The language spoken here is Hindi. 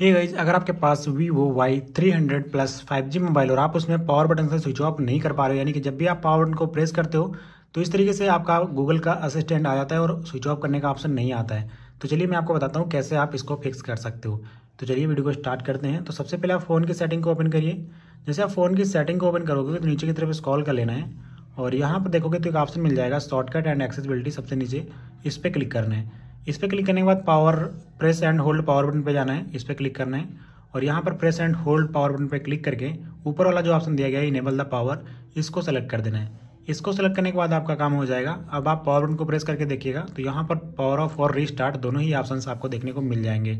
ये गाइज अगर आपके पास Vivo Y three hundred plus five G mobile और आप उसमें पावर बटन से स्विच ऑफ नहीं कर पा रहे हो यानी कि जब भी आप पावर बटन को प्रेस करते हो तो इस तरीके से आपका गूगल का असिस्टेंट आ जाता है और स्विच ऑफ करने का ऑप्शन नहीं आता है तो चलिए मैं आपको बताता हूँ कैसे आप इसको फिक्स कर सकते हो तो चलिए वीडियो को स्टार्ट करते हैं तो सबसे पहले आप फ़ोन की सेटिंग को ओपन करिए जैसे आप फ़ोन की सेटिंग को ओपन करोगे तो नीचे की तरफ कॉल कर लेना है और यहाँ पर देखोगे तो एक ऑप्शन मिल जाएगा शॉर्टकट एंड एक्सेसिबिलिटी सबसे नीचे इस पर क्लिक करना है इस पर क्लिक करने के बाद power press and hold power button पे जाना है इस पर क्लिक करना है और यहाँ पर press and hold power button पे क्लिक करके ऊपर वाला जो ऑप्शन दिया गया है इनेबल द पावर इसको सेलेक्ट कर देना है इसको सेलेक्ट करने के बाद आपका काम हो जाएगा अब आप पावर बटन को प्रेस करके देखिएगा तो यहाँ पर पावर ऑफ और रीस्टार्ट दोनों ही ऑप्शन आपको देखने को मिल जाएंगे